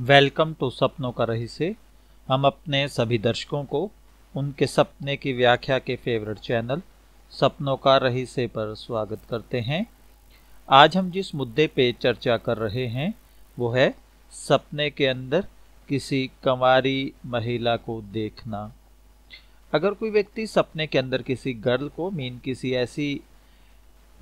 welcome to सपनों का रही से हम अपने सभी दर्शकों को उनके सपने की व्याख्या के फेवरेट चैनल सपनों का रही से पर स्वागत करते हैं आज हम जिस मुद्दे पे चर्चा कर रहे हैं वो है सपने के अंदर किसी कंवारी महिला को देखना अगर कोई व्यक्ति सपने के अंदर किसी गर्ल को मीन किसी ऐसी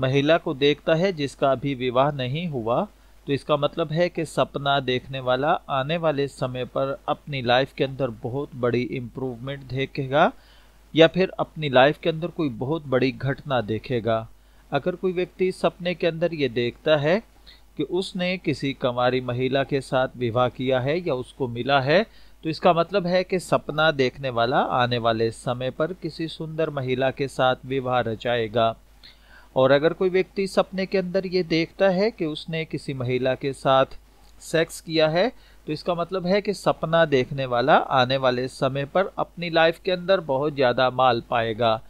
महिला को देखता है जिसका अभी विवाह नहीं हुआ तो इसका मतलब है कि सपना देखने वाला आने वाले समय पर अपनी लाइफ के अंदर बहुत बड़ी इम्प्रूवमेंट देखेगा या फिर अपनी लाइफ के अंदर कोई बहुत बड़ी घटना देखेगा अगर कोई व्यक्ति सपने के अंदर ये देखता है कि उसने किसी कंवारी महिला के साथ विवाह किया है या उसको मिला है तो इसका मतलब है कि सपना देखने वाला आने वाले समय पर किसी सुंदर महिला के साथ विवाह रचाएगा और अगर कोई व्यक्ति सपने के अंदर ये देखता है कि उसने किसी महिला के साथ सेक्स किया है तो इसका मतलब है कि सपना देखने वाला आने वाले समय पर अपनी लाइफ के अंदर बहुत ज़्यादा माल पाएगा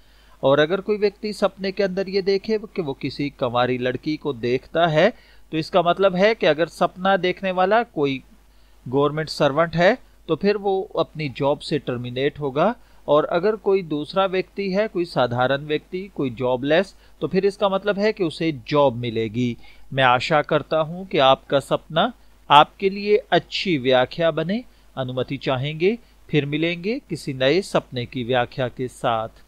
और अगर कोई व्यक्ति सपने के अंदर ये देखे कि वो किसी कंवारी लड़की को देखता है तो इसका मतलब है कि अगर सपना देखने वाला कोई गवर्नमेंट सर्वेंट है तो फिर वो अपनी जॉब से टर्मिनेट होगा और अगर कोई दूसरा व्यक्ति है कोई साधारण व्यक्ति कोई जॉबलेस तो फिर इसका मतलब है कि उसे जॉब मिलेगी मैं आशा करता हूं कि आपका सपना आपके लिए अच्छी व्याख्या बने अनुमति चाहेंगे फिर मिलेंगे किसी नए सपने की व्याख्या के साथ